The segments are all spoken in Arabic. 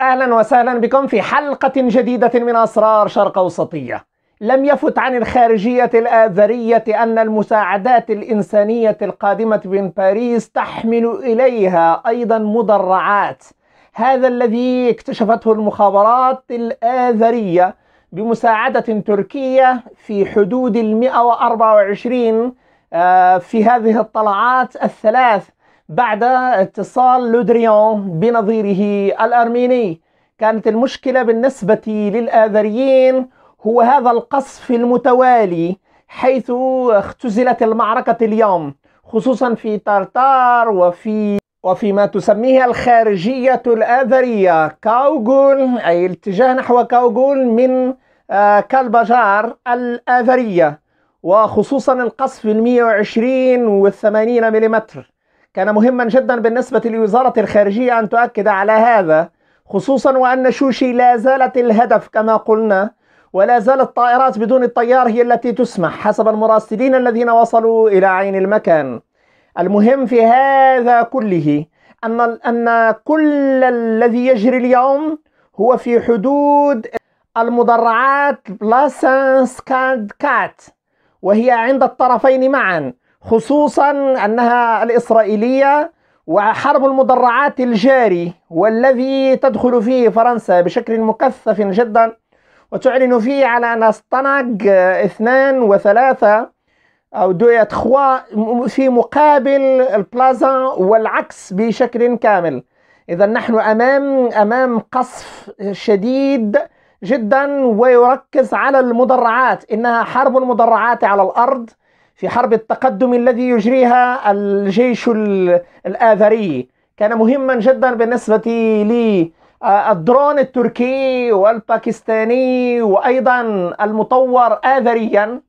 اهلا وسهلا بكم في حلقة جديدة من اسرار شرق اوسطية. لم يفت عن الخارجية الآذرية أن المساعدات الإنسانية القادمة من باريس تحمل إليها أيضا مدرعات. هذا الذي اكتشفته المخابرات الآذرية بمساعدة تركية في حدود ال 124 آه، في هذه الطلعات الثلاث بعد اتصال لودريون بنظيره الأرميني كانت المشكلة بالنسبة للآذريين هو هذا القصف المتوالي حيث اختزلت المعركة اليوم خصوصا في طرطار وفي وفي ما تسميه الخارجية الآذرية كاوغول أي الاتجاه نحو كاوغول من آه، كالباجار الآذرية وخصوصا القصف ال 120 والثمانين 80 ملم كان مهما جدا بالنسبة لوزارة الخارجية أن تؤكد على هذا خصوصا وأن شوشي لا زالت الهدف كما قلنا ولا زالت الطائرات بدون الطيار هي التي تسمح حسب المراسلين الذين وصلوا إلى عين المكان المهم في هذا كله أن أن كل الذي يجري اليوم هو في حدود المدرعات بلاسنس كاد كات وهي عند الطرفين معا خصوصا أنها الإسرائيلية وحرب المدرعات الجاري والذي تدخل فيه فرنسا بشكل مكثف جدا وتعلن فيه على أن استنق اثنان وثلاثة أو دوية خوا في مقابل البلازا والعكس بشكل كامل إذا نحن أمام أمام قصف شديد جدا ويركز على المدرعات إنها حرب المدرعات على الأرض في حرب التقدم الذي يجريها الجيش الآذري كان مهما جدا بالنسبة لي آه، الدرون التركي والباكستاني وأيضا المطور آذريا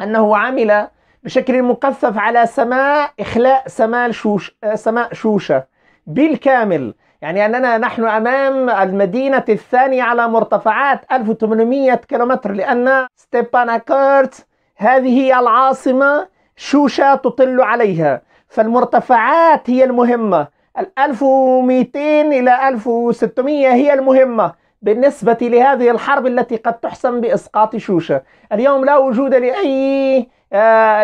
أنه عمل بشكل مكثف على سماء إخلاء سماء شوشة, آه، سماء شوشة بالكامل يعني أننا نحن أمام المدينة الثانية على مرتفعات 1800 كيلومتر لأن ستيباناكرت هذه العاصمة شوشة تطل عليها فالمرتفعات هي المهمة ال 1200 إلى 1600 هي المهمة بالنسبة لهذه الحرب التي قد تحسم بإسقاط شوشة اليوم لا وجود لأي آه،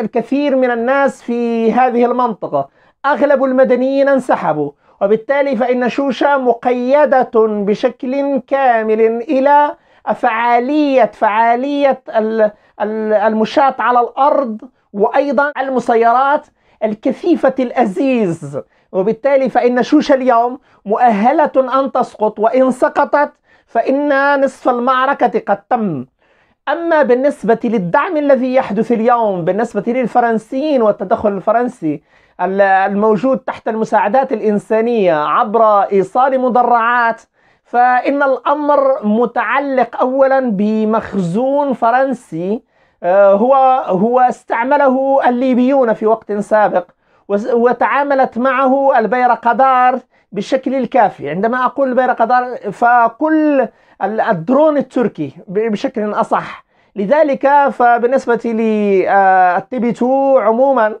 الكثير من الناس في هذه المنطقة أغلب المدنيين انسحبوا وبالتالي فإن شوشة مقيدة بشكل كامل إلى فعالية فعالية المشاة على الأرض وأيضا المسيرات الكثيفة الأزيز وبالتالي فإن شوش اليوم مؤهلة أن تسقط وإن سقطت فإن نصف المعركة قد تم أما بالنسبة للدعم الذي يحدث اليوم بالنسبة للفرنسيين والتدخل الفرنسي الموجود تحت المساعدات الإنسانية عبر إيصال مدرعات فإن الأمر متعلق أولا بمخزون فرنسي آه، هو هو استعمله الليبيون في وقت سابق وتعاملت معه البيرقدار بالشكل الكافي عندما أقول البيرقدار فكل الدرون التركي بشكل أصح لذلك فبالنسبة للتبتو آه، عموما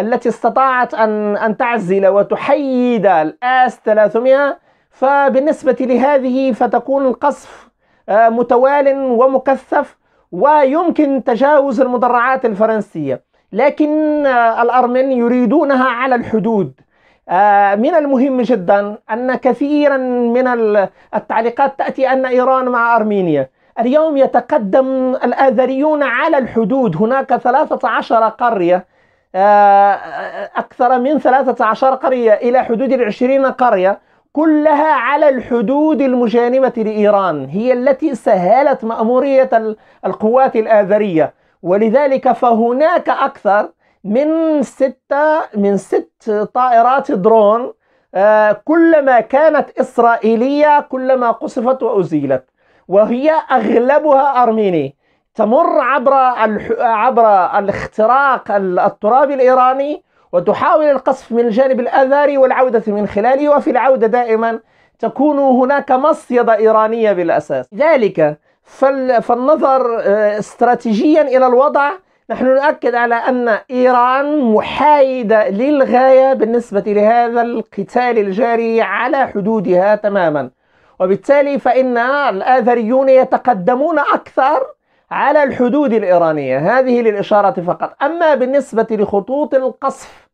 التي استطاعت أن أن تعزل وتحيد الآس 300 فبالنسبة لهذه فتكون القصف آه، متوال ومكثف ويمكن تجاوز المدرعات الفرنسية لكن آه، الأرمن يريدونها على الحدود آه، من المهم جدا أن كثيرا من التعليقات تأتي أن إيران مع أرمينيا اليوم يتقدم الآذريون على الحدود هناك 13 قرية آه، أكثر من 13 قرية إلى حدود 20 قرية كلها على الحدود المجانبة لإيران هي التي سهلت مأمورية القوات الآذرية ولذلك فهناك أكثر من ستة من ست طائرات درون آه، كلما كانت إسرائيلية كلما قصفت وأزيلت وهي أغلبها أرميني تمر عبر عبر الاختراق الترابي الإيراني وتحاول القصف من الجانب الأذري والعودة من خلاله وفي العودة دائما تكون هناك مصيدة إيرانية بالأساس لذلك فالنظر آه، استراتيجيا إلى الوضع نحن نؤكد على أن إيران محايدة للغاية بالنسبة لهذا القتال الجاري على حدودها تماما وبالتالي فإن الآذريون يتقدمون أكثر على الحدود الإيرانية هذه للإشارة فقط أما بالنسبة لخطوط القصف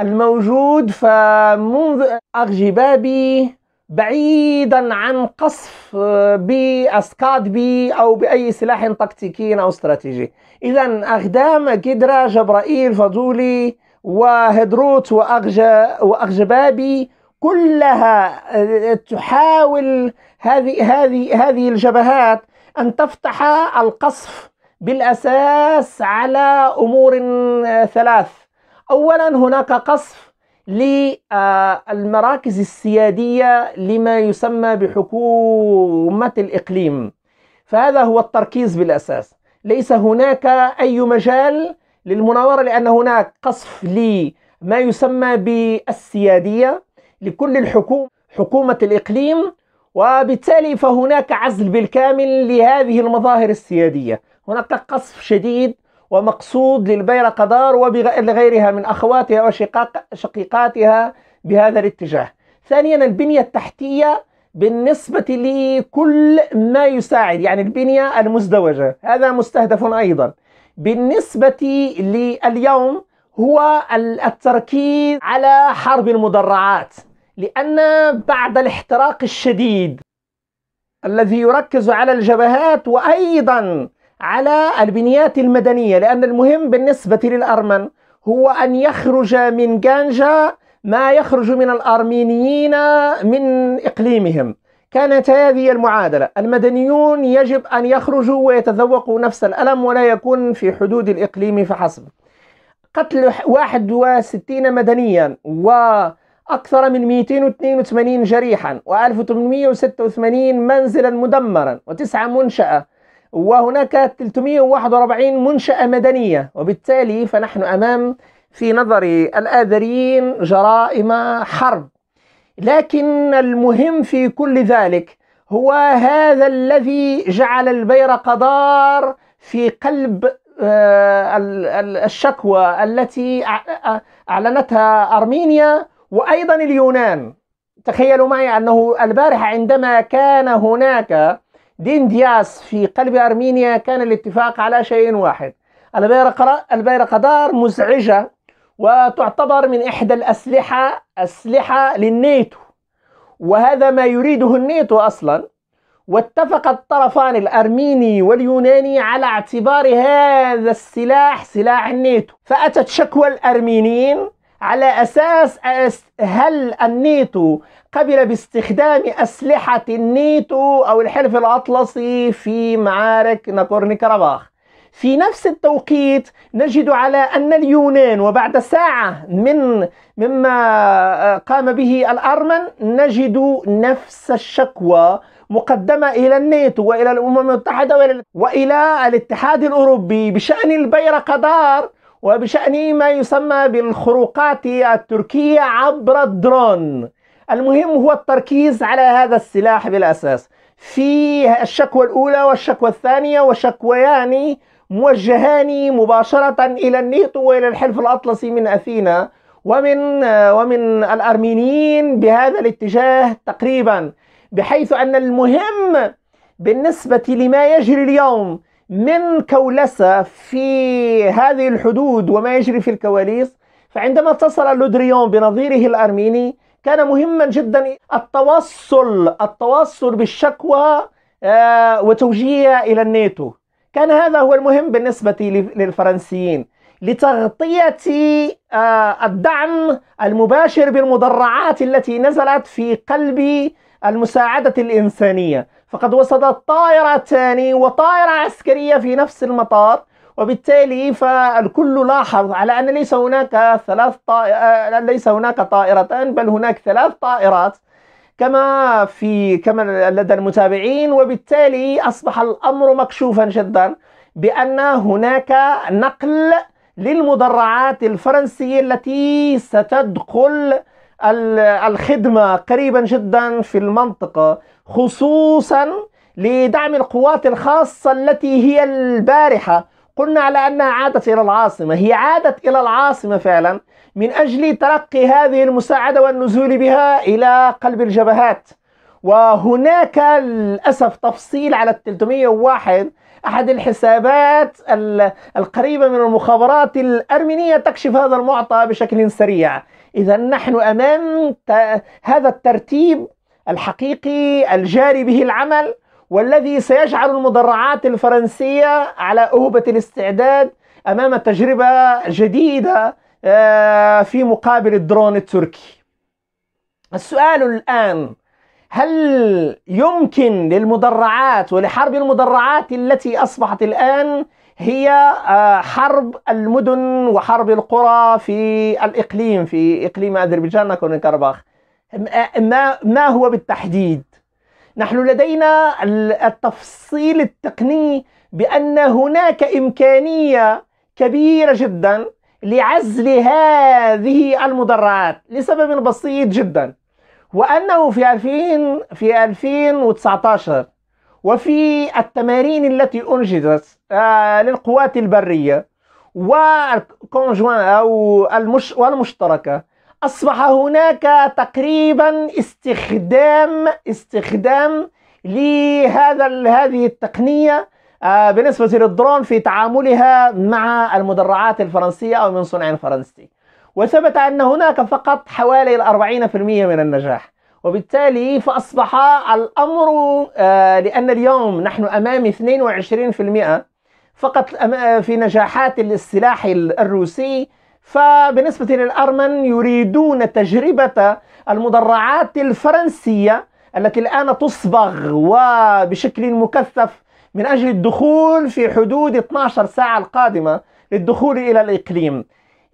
الموجود فمنذ أغجبابي بعيدا عن قصف آه، بأسكاد بي أو بأي سلاح تكتيكي أو استراتيجي إذا أخدام كدرا جبرائيل فضولي وهدروت وأغجبابي كلها آه، تحاول هذه هذه هذه الجبهات أن تفتح القصف بالأساس على أمور آه، ثلاث أولا هناك قصف للمراكز السيادية لما يسمى بحكومة الإقليم فهذا هو التركيز بالأساس ليس هناك أي مجال للمناورة لأن هناك قصف لما يسمى بالسيادية لكل الحكومة حكومة الإقليم وبالتالي فهناك عزل بالكامل لهذه المظاهر السيادية هناك قصف شديد ومقصود للبيرقدار ولغيرها من أخواتها وشقيقاتها بهذا الاتجاه ثانيا البنية التحتية بالنسبة لكل ما يساعد يعني البنية المزدوجة هذا مستهدف أيضا بالنسبة لليوم هو التركيز على حرب المدرعات لأن بعد الاحتراق الشديد الذي يركز على الجبهات وأيضا على البنيات المدنية لأن المهم بالنسبة للأرمن هو أن يخرج من جانجا ما يخرج من الأرمينيين من إقليمهم كانت هذه المعادلة المدنيون يجب أن يخرجوا ويتذوقوا نفس الألم ولا يكون في حدود الإقليم فحسب قتل 61 مدنيا و أكثر من 282 جريحا و1886 منزلا مدمرا وتسعة منشأة وهناك 341 منشأة مدنية وبالتالي فنحن أمام في نظر الآذريين جرائم حرب لكن المهم في كل ذلك هو هذا الذي جعل البيرقدار في قلب آه، الشكوى التي أعلنتها أرمينيا وأيضا اليونان تخيلوا معي أنه البارحة عندما كان هناك دين دياس في قلب أرمينيا كان الاتفاق على شيء واحد البيرقدار مزعجة وتعتبر من إحدى الأسلحة أسلحة للنيتو وهذا ما يريده النيتو أصلا واتفق الطرفان الأرميني واليوناني على اعتبار هذا السلاح سلاح النيتو فأتت شكوى الأرمينيين على أساس هل النيتو قبل باستخدام أسلحة النيتو أو الحلف الأطلسي في معارك ناكورني كرباخ في نفس التوقيت نجد على أن اليونان وبعد ساعة من مما آه، قام به الأرمن نجد نفس الشكوى مقدمة إلى الناتو وإلى الأمم المتحدة وإلى الاتحاد الأوروبي بشأن البيرقدار وبشأن ما يسمى بالخروقات التركية عبر الدرون المهم هو التركيز على هذا السلاح بالأساس في الشكوى الأولى والشكوى الثانية وشكويان موجهان مباشرة إلى النيتو وإلى الحلف الأطلسي من أثينا ومن ومن الأرمينيين بهذا الاتجاه تقريبا بحيث أن المهم بالنسبة لما يجري اليوم من كولسة في هذه الحدود وما يجري في الكواليس فعندما اتصل لودريون بنظيره الأرميني كان مهما جدا التوصل التوصل بالشكوى آه، وتوجيهها إلى الناتو كان هذا هو المهم بالنسبة للفرنسيين لتغطية آه، الدعم المباشر بالمدرعات التي نزلت في قلب المساعدة الإنسانية فقد وصلت طائرتان وطائرة عسكرية في نفس المطار وبالتالي فالكل لاحظ على أن ليس هناك ثلاث طائر... آه، ليس هناك طائرتان بل هناك ثلاث طائرات كما في كما لدى المتابعين وبالتالي أصبح الأمر مكشوفا جدا بأن هناك نقل للمدرعات الفرنسية التي ستدخل الخدمة قريبا جدا في المنطقة خصوصا لدعم القوات الخاصة التي هي البارحة قلنا على أنها عادت إلى العاصمة هي عادت إلى العاصمة فعلا من أجل تلقي هذه المساعدة والنزول بها إلى قلب الجبهات وهناك للأسف تفصيل على ال 301 أحد الحسابات القريبة من المخابرات الأرمينية تكشف هذا المعطى بشكل سريع إذا نحن أمام هذا الترتيب الحقيقي الجاري به العمل والذي سيجعل المدرعات الفرنسية على أهبة الاستعداد أمام تجربة جديدة آه، في مقابل الدرون التركي السؤال الآن هل يمكن للمدرعات ولحرب المدرعات التي أصبحت الآن هي آه، حرب المدن وحرب القرى في الإقليم في إقليم أذربيجان ناكورني كارباخ ما, ما هو بالتحديد نحن لدينا التفصيل التقني بأن هناك إمكانية كبيرة جدا لعزل هذه المدرعات لسبب بسيط جدا وأنه في 2000 في 2019 وفي التمارين التي أنجزت آه، للقوات البرية والكونجوان أو المش والمشتركة أصبح هناك تقريبا استخدام استخدام لهذا هذه التقنية آه، بالنسبة للدرون في تعاملها مع المدرعات الفرنسية أو من صنع فرنسي وثبت أن هناك فقط حوالي الأربعين في المية من النجاح وبالتالي فأصبح الأمر آه، لأن اليوم نحن أمام 22% فقط آه، في نجاحات السلاح الروسي فبالنسبة للأرمن يريدون تجربة المدرعات الفرنسية التي الآن تصبغ وبشكل مكثف من أجل الدخول في حدود 12 ساعة القادمة للدخول إلى الإقليم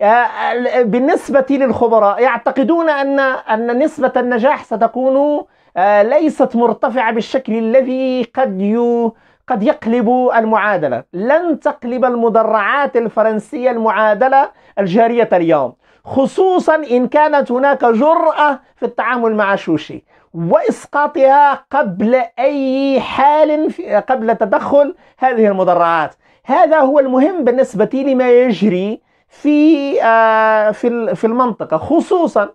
آه، بالنسبة للخبراء يعتقدون أن أن نسبة النجاح ستكون آه، ليست مرتفعة بالشكل الذي قد ي... قد يقلب المعادلة لن تقلب المدرعات الفرنسية المعادلة الجارية اليوم خصوصا إن كانت هناك جرأة في التعامل مع شوشي وإسقاطها قبل أي حال قبل تدخل هذه المدرعات هذا هو المهم بالنسبة لما يجري في آه، في في المنطقة خصوصا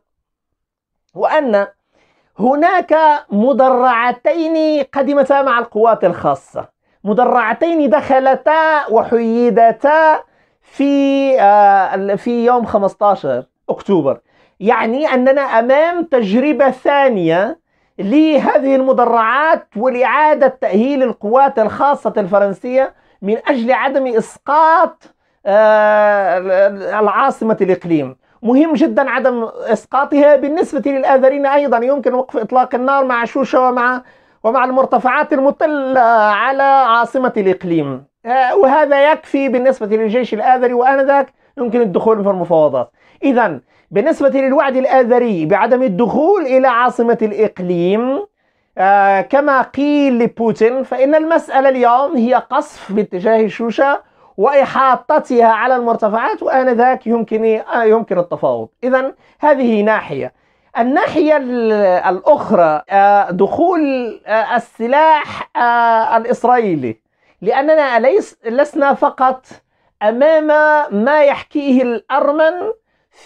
وأن هناك مدرعتين قدمتا مع القوات الخاصة مدرعتين دخلتا وحيدتا في آه، في يوم 15 أكتوبر يعني أننا أمام تجربة ثانية لهذه المدرعات ولإعادة تأهيل القوات الخاصة الفرنسية من أجل عدم إسقاط آه، العاصمة الإقليم مهم جدا عدم إسقاطها بالنسبة للآذرين أيضا يمكن وقف إطلاق النار مع شوشة ومع ومع المرتفعات المطلة على عاصمة الإقليم آه، وهذا يكفي بالنسبة للجيش الآذري وآنذاك يمكن الدخول في المفاوضات إذا بالنسبة للوعد الآذري بعدم الدخول إلى عاصمة الإقليم آه كما قيل لبوتين فإن المسألة اليوم هي قصف باتجاه شوشة وإحاطتها على المرتفعات وآنذاك يمكن يمكن التفاوض إذا هذه ناحية الناحية الأخرى آه، دخول آه، السلاح آه، الإسرائيلي لأننا ليس لسنا فقط أمام ما يحكيه الأرمن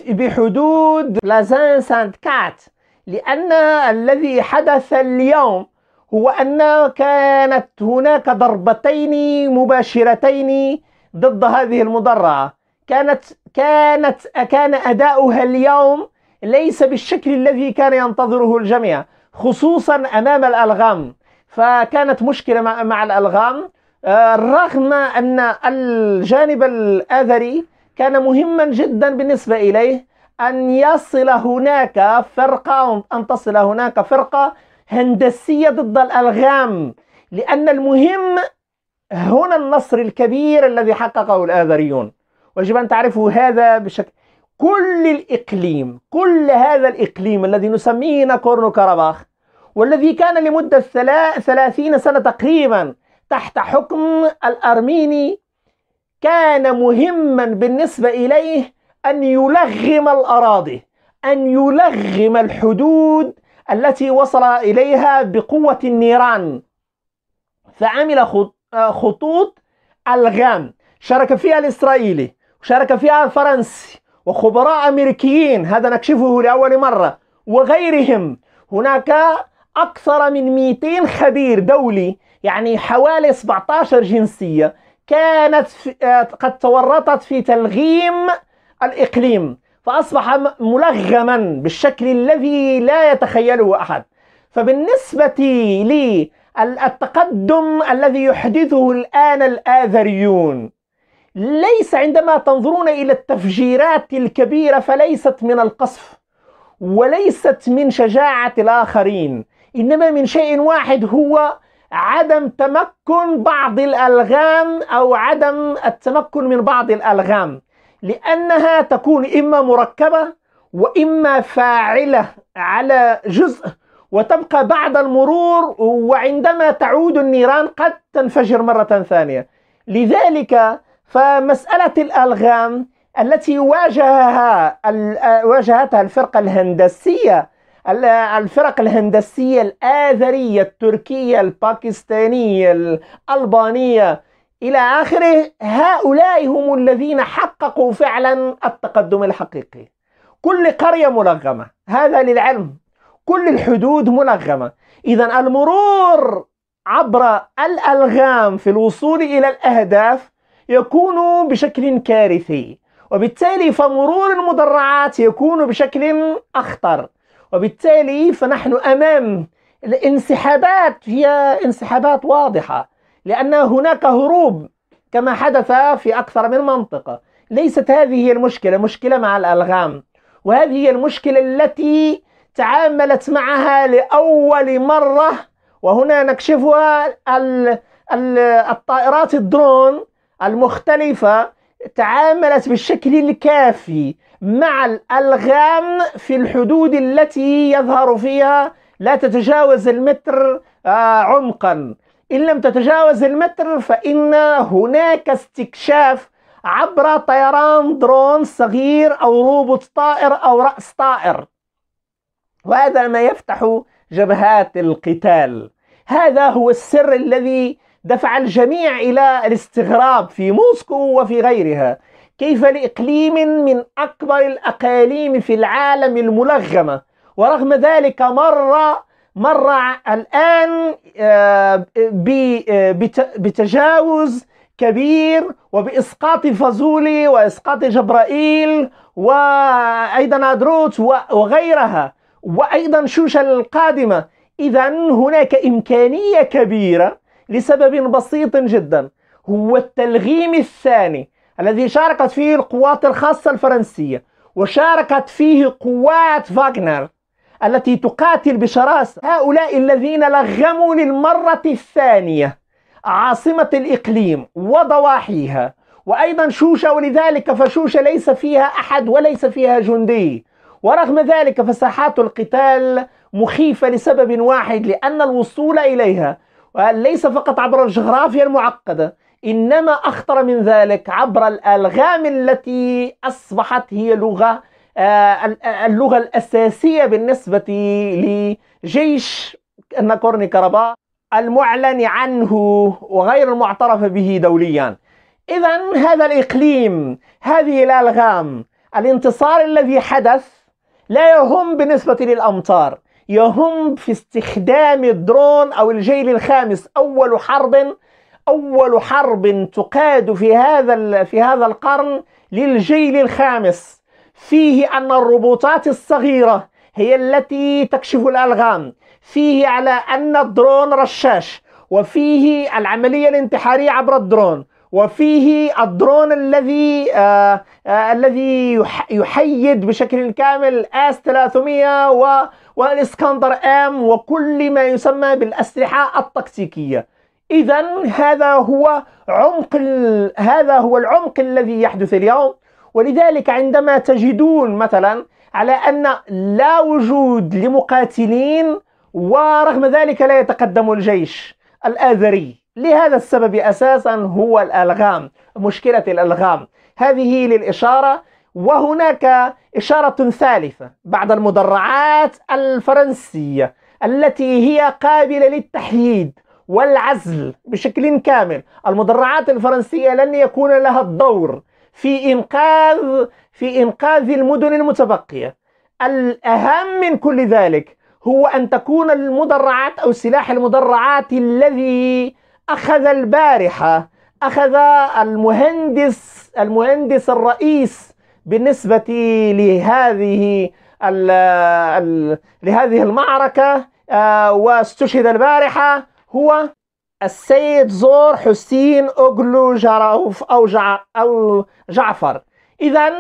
بحدود لازان سانت كات لأن الذي حدث اليوم هو أن كانت هناك ضربتين مباشرتين ضد هذه المدرعة كانت كانت كان أداؤها اليوم ليس بالشكل الذي كان ينتظره الجميع خصوصا أمام الألغام فكانت مشكلة مع الألغام آه، رغم أن الجانب الآذري كان مهما جدا بالنسبة إليه أن يصل هناك فرقة أن تصل هناك فرقة هندسية ضد الألغام لأن المهم هنا النصر الكبير الذي حققه الآذريون ويجب أن تعرفوا هذا بشكل كل الإقليم كل هذا الإقليم الذي نسميه ناكورنو كاراباخ والذي كان لمدة ثلاثين سنة تقريبا تحت حكم الأرميني كان مهما بالنسبة إليه أن يلغم الأراضي أن يلغم الحدود التي وصل إليها بقوة النيران فعمل خط خطوط ألغام شارك فيها الإسرائيلي وشارك فيها الفرنسي وخبراء أمريكيين هذا نكشفه لأول مرة وغيرهم هناك أكثر من 200 خبير دولي يعني حوالي 17 جنسية كانت آه، قد تورطت في تلغيم الإقليم فأصبح ملغما بالشكل الذي لا يتخيله أحد فبالنسبة لي التقدم الذي يحدثه الآن الآذريون ليس عندما تنظرون إلى التفجيرات الكبيرة فليست من القصف وليست من شجاعة الآخرين إنما من شيء واحد هو عدم تمكن بعض الألغام أو عدم التمكن من بعض الألغام لأنها تكون إما مركبة وإما فاعلة على جزء وتبقى بعد المرور وعندما تعود النيران قد تنفجر مرة ثانية لذلك فمسألة الألغام التي واجهها واجهتها الفرقة الهندسية الفرق الهندسية الآذرية التركية الباكستانية الألبانية إلى آخره هؤلاء هم الذين حققوا فعلا التقدم الحقيقي كل قرية ملغمة هذا للعلم كل الحدود ملغمة إذا المرور عبر الألغام في الوصول إلى الأهداف يكون بشكل كارثي وبالتالي فمرور المدرعات يكون بشكل أخطر وبالتالي فنحن أمام الانسحابات هي انسحابات واضحة لأن هناك هروب كما حدث في أكثر من منطقة ليست هذه هي المشكلة مشكلة مع الألغام وهذه هي المشكلة التي تعاملت معها لأول مرة وهنا نكشفها الطائرات الدرون المختلفة تعاملت بالشكل الكافي مع الألغام في الحدود التي يظهر فيها لا تتجاوز المتر آه، عمقا إن لم تتجاوز المتر فإن هناك استكشاف عبر طيران درون صغير أو روبوت طائر أو رأس طائر وهذا ما يفتح جبهات القتال هذا هو السر الذي دفع الجميع إلى الاستغراب في موسكو وفي غيرها كيف لإقليم من أكبر الأقاليم في العالم الملغمة ورغم ذلك مر مر الآن آه، آه، بتجاوز كبير وبإسقاط فازولي وإسقاط جبرائيل وأيضا أدروت وغيرها وأيضا شوشة القادمة إذا هناك إمكانية كبيرة لسبب بسيط جدا هو التلغيم الثاني الذي شاركت فيه القوات الخاصة الفرنسية وشاركت فيه قوات فاغنر التي تقاتل بشراسة هؤلاء الذين لغموا للمرة الثانية عاصمة الإقليم وضواحيها وأيضا شوشة ولذلك فشوشة ليس فيها أحد وليس فيها جندي ورغم ذلك فساحات القتال مخيفة لسبب واحد لأن الوصول إليها ليس فقط عبر الجغرافيا المعقدة إنما أخطر من ذلك عبر الألغام التي أصبحت هي لغة آه، آه، اللغة الأساسية بالنسبة لجيش ناكورني كرباء المعلن عنه وغير المعترف به دوليا إذا هذا الإقليم هذه الألغام الانتصار الذي حدث لا يهم بالنسبة للأمطار يهم في استخدام الدرون أو الجيل الخامس أول حرب أول حرب تقاد في هذا في هذا القرن للجيل الخامس فيه أن الروبوتات الصغيرة هي التي تكشف الألغام فيه على أن الدرون رشاش وفيه العملية الانتحارية عبر الدرون وفيه الدرون الذي آه, آه، الذي يحيد بشكل كامل اس 300 و والاسكندر ام وكل ما يسمى بالاسلحه التكتيكيه اذا هذا هو عمق هذا هو العمق الذي يحدث اليوم ولذلك عندما تجدون مثلا على ان لا وجود لمقاتلين ورغم ذلك لا يتقدم الجيش الاذري لهذا السبب أساسا هو الألغام مشكلة الألغام هذه للإشارة وهناك إشارة ثالثة بعد المدرعات الفرنسية التي هي قابلة للتحييد والعزل بشكل كامل المدرعات الفرنسية لن يكون لها الدور في إنقاذ في إنقاذ المدن المتبقية الأهم من كل ذلك هو أن تكون المدرعات أو سلاح المدرعات الذي أخذ البارحة أخذ المهندس المهندس الرئيس بالنسبة لهذه الـ الـ لهذه المعركة آه، واستشهد البارحة هو السيد زور حسين أوغلو جراوف أو جع أو جعفر إذا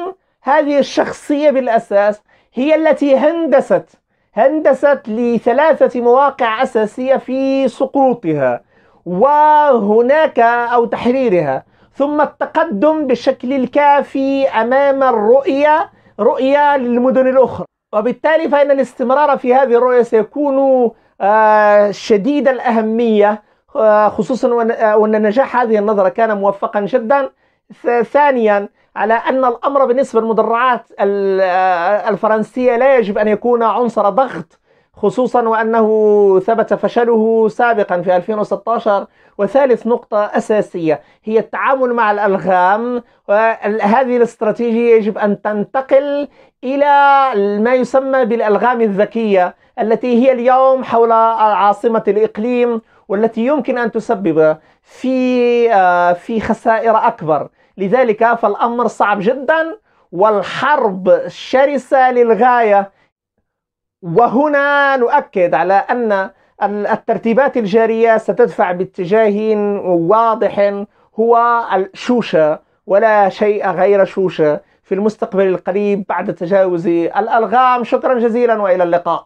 هذه الشخصية بالأساس هي التي هندست هندست لثلاثة مواقع أساسية في سقوطها وهناك أو تحريرها ثم التقدم بالشكل الكافي أمام الرؤية رؤية للمدن الأخرى وبالتالي فإن الاستمرار في هذه الرؤية سيكون آه، شديد الأهمية آه، خصوصا آه، وأن نجاح هذه النظرة كان موفقا جدا ثانيا على أن الأمر بالنسبة للمدرعات الفرنسية لا يجب أن يكون عنصر ضغط خصوصا وأنه ثبت فشله سابقا في 2016 وثالث نقطة أساسية هي التعامل مع الألغام وهذه الاستراتيجية يجب أن تنتقل إلى ما يسمى بالألغام الذكية التي هي اليوم حول عاصمة الإقليم والتي يمكن أن تسبب في آه، في خسائر أكبر لذلك فالأمر صعب جدا والحرب شرسة للغاية وهنا نؤكد على أن الترتيبات الجارية ستدفع باتجاه واضح هو الشوشة ولا شيء غير شوشة في المستقبل القريب بعد تجاوز الألغام شكرا جزيلا وإلى اللقاء